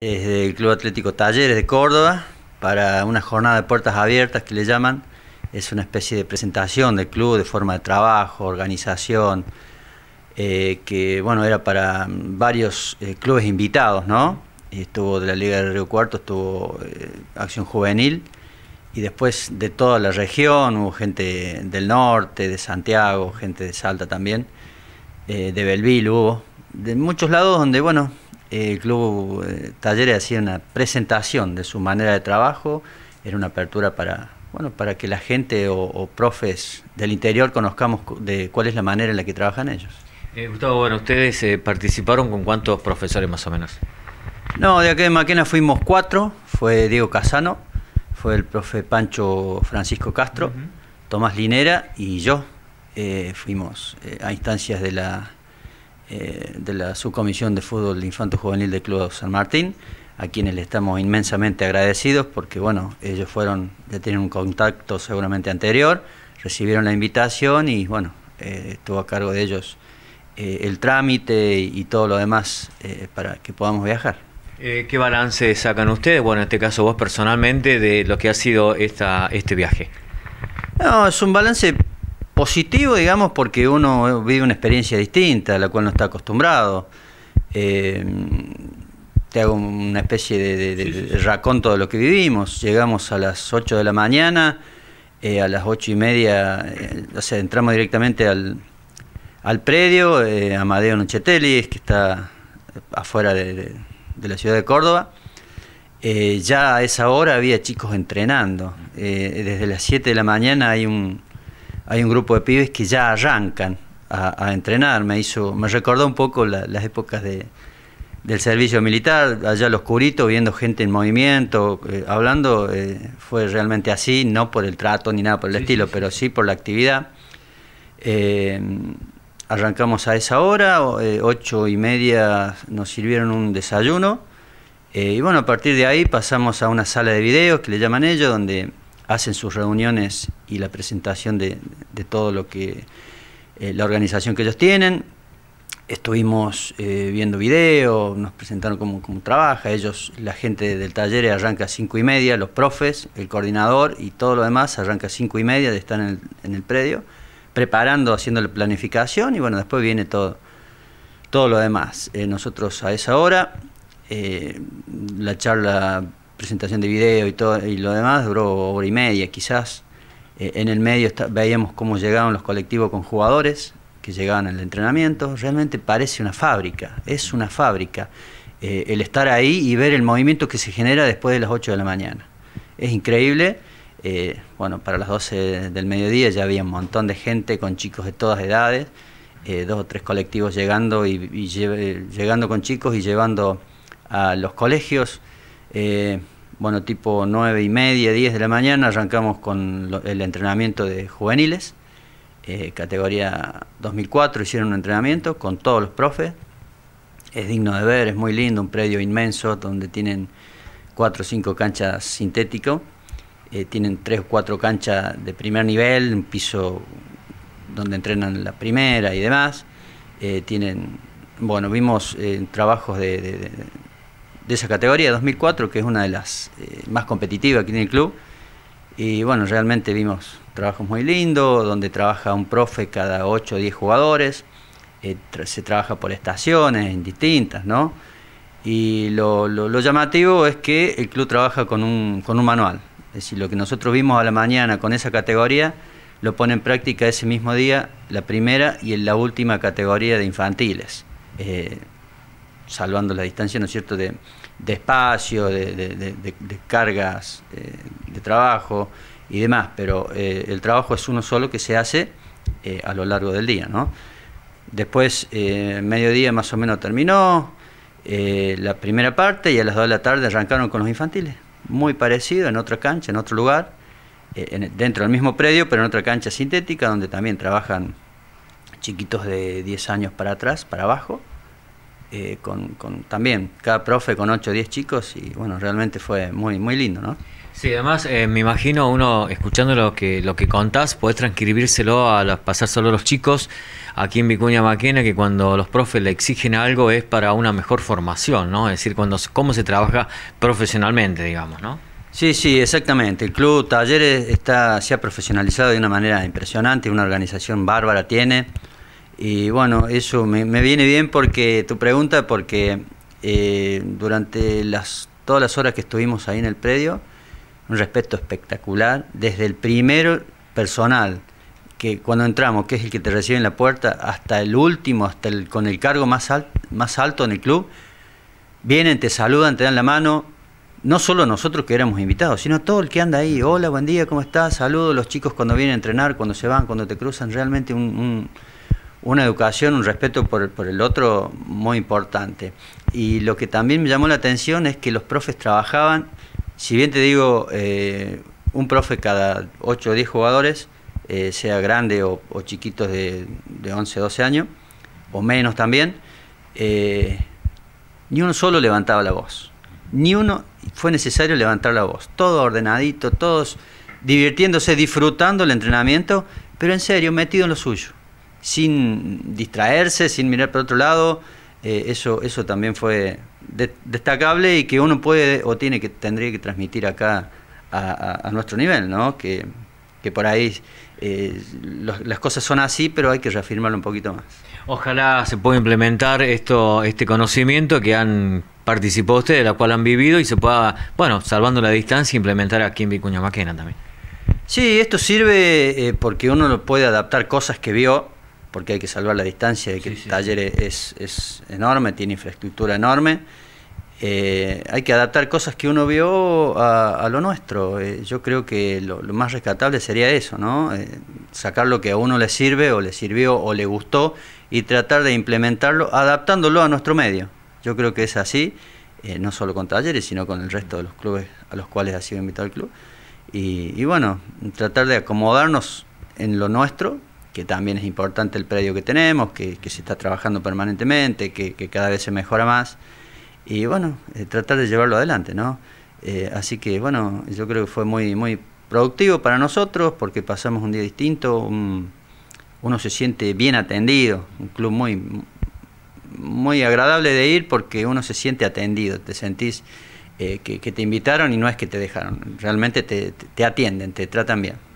Es del Club Atlético Talleres de Córdoba para una jornada de puertas abiertas que le llaman. Es una especie de presentación del club, de forma de trabajo, organización, eh, que bueno, era para mm, varios eh, clubes invitados, ¿no? Estuvo de la Liga de Río Cuarto, estuvo eh, Acción Juvenil y después de toda la región, hubo gente del norte, de Santiago, gente de Salta también, de Belville hubo, de muchos lados donde, bueno, el Club eh, Talleres hacía una presentación de su manera de trabajo, era una apertura para, bueno, para que la gente o, profes del interior conozcamos de cuál es la manera en la que trabajan ellos. Eh, Gustavo, bueno, ¿ustedes eh, participaron con cuántos profesores más o menos? No, de aquí de Maquena fuimos cuatro, fue Diego Casano, fue el profe Pancho Francisco Castro, Tomás Linera y yo. fuimos a instancias de la eh, de la Subcomisión de Fútbol de Infanto Juvenil del Club San Martín, a quienes le estamos inmensamente agradecidos porque, bueno, ellos fueron, ya tienen un contacto seguramente anterior, recibieron la invitación y, bueno, eh, estuvo a cargo de ellos eh, el trámite y, todo lo demás para que podamos viajar. ¿Qué balance sacan ustedes? Bueno, en este caso vos personalmente, de lo que ha sido esta, este viaje. No, es un balance Positivo, digamos, porque uno vive una experiencia distinta a la cual no está acostumbrado. Eh, te hago una especie de, de, de, raconto de lo que vivimos. Llegamos a las 8 de la mañana, eh, a las 8 y media, eh, o sea, entramos directamente al, predio, Amadeo Nochetelis, que está afuera de, la ciudad de Córdoba. ya a esa hora había chicos entrenando. desde las 7 de la mañana hay un, hay un grupo de pibes que ya arrancan a, entrenar. Me hizo, me recordó un poco las épocas del servicio militar, allá los curitos, viendo gente en movimiento, eh, hablando, eh, fue realmente así, no por el trato ni nada por el estilo, pero sí por la actividad. Eh, arrancamos a esa hora, ocho y media nos sirvieron un desayuno, y bueno, a partir de ahí pasamos a una sala de videos que le llaman ellos, donde hacen sus reuniones y la presentación de, todo lo que eh, la organización que ellos tienen. Estuvimos eh, viendo video, nos presentaron cómo, trabaja, ellos, la gente del taller arranca a cinco y media, los profes, el coordinador y todo lo demás arranca a cinco y media de estar en el, predio, preparando, haciendo la planificación y bueno, después viene todo, todo lo demás. Eh, nosotros a esa hora, la charla presentación de video y todo y lo demás duró hora y media quizás. Eh, en el medio veíamos cómo llegaban los colectivos con jugadores que llegaban al entrenamiento. Realmente parece una fábrica, es una fábrica. Eh, el estar ahí y ver el movimiento que se genera después de las 8 de la mañana. Es increíble. Eh, bueno, para las 12 del mediodía ya había un montón de gente con chicos de todas edades, dos o tres colectivos llegando y, llegando con chicos y llevando a los colegios eh, bueno, tipo 9 y media, 10 de la mañana, arrancamos con el entrenamiento de juveniles, eh, categoría 2004, hicieron un entrenamiento con todos los profes. Es digno de ver, es muy lindo, un predio inmenso donde tienen cuatro o cinco canchas sintético eh, tienen tres o cuatro canchas de primer nivel, un piso donde entrenan la primera y demás. tienen, bueno, vimos trabajos de de esa categoría, 2004, que es una de las eh, más competitivas que tiene el club. Y bueno, realmente vimos trabajos muy lindos, donde trabaja un profe cada 8 o 10 jugadores, eh, se trabaja por estaciones, distintas, ¿no? Y lo, llamativo es que el club trabaja con un, manual. Es decir, lo que nosotros vimos a la mañana con esa categoría, lo pone en práctica ese mismo día la primera y la última categoría de infantiles. Eh, salvando la distancia, ¿no es cierto?, de, espacio, de, cargas eh, de trabajo y demás, pero eh, el trabajo es uno solo que se hace eh, a lo largo del día, ¿no? Después, mediodía más o menos terminó la primera parte y a las 2 de la tarde arrancaron con los infantiles, muy parecido, en otra cancha, en otro lugar, dentro del mismo predio, pero en otra cancha sintética, donde también trabajan chiquitos de 10 años para atrás, para abajo, eh, con, también cada profe con 8 o 10 chicos y bueno, realmente fue muy, muy lindo, ¿no? Sí, además eh, me imagino uno escuchando lo que, lo que contás, podés transcribírselo a pasar solo a los chicos aquí en Vicuña Maquena, que cuando los profes le exigen algo es para una mejor formación, ¿no? Es decir, cuando, cómo se trabaja profesionalmente, digamos, ¿no? Sí, sí, exactamente. El club Talleres está, se ha profesionalizado de una manera impresionante, una organización bárbara tiene. Y bueno, eso me, viene bien porque tu pregunta, porque eh, durante las, todas las horas que estuvimos ahí en el predio, un respeto espectacular, desde el primero personal, que cuando entramos, que es el que te recibe en la puerta, hasta el último, hasta el con el cargo más, más alto en el club, vienen, te saludan, te dan la mano, no solo nosotros que éramos invitados, sino todo el que anda ahí, hola, buen día, ¿cómo estás? Saludos los chicos cuando vienen a entrenar, cuando se van, cuando te cruzan, realmente un una educación, un respeto por, por, el otro muy importante. Y lo que también me llamó la atención es que los profes trabajaban, si bien te digo, eh, un profe cada 8 o 10 jugadores, eh, sea grande o, chiquitos de, de, 11, 12 años, o menos también, eh, ni uno solo levantaba la voz. Ni uno fue necesario levantar la voz. Todo ordenadito, todos divirtiéndose, disfrutando el entrenamiento, pero en serio, metido en lo suyo sin distraerse, sin mirar para otro lado, eh, eso, eso también fue destacable y que uno puede o tiene que tendría que transmitir acá a, nuestro nivel, ¿no? Que, por ahí eh, las cosas son así, pero hay que reafirmarlo un poquito más. Ojalá se pueda implementar esto, este conocimiento que han participado ustedes, de la cual han vivido y se pueda, bueno, salvando la distancia, implementar aquí en Vicuña Maquena también. Sí, esto sirve eh, porque uno puede adaptar cosas que vio porque hay que salvar la distancia de que Talleres es, enorme, tiene infraestructura enorme. Eh, hay que adaptar cosas que uno vio a, lo nuestro. Eh, yo creo que lo, más rescatable sería eso, ¿no? Eh, sacar lo que a uno le sirve o le sirvió o le gustó y tratar de implementarlo adaptándolo a nuestro medio. Yo creo que es así, no solo con Talleres, sino con el resto de los clubes a los cuales ha sido invitado el club. Y, y bueno, tratar de acomodarnos en lo nuestro que también es importante el predio que tenemos, que, se está trabajando permanentemente, que, cada vez se mejora más. Y bueno, eh, tratar de llevarlo adelante, ¿no? Eh, así que bueno, yo creo que fue muy, muy productivo para nosotros porque pasamos un día distinto, uno se siente bien atendido, un club muy, muy agradable de ir porque uno se siente atendido, te sentís eh, que, te invitaron y no es que te dejaron, realmente te atienden, te tratan bien.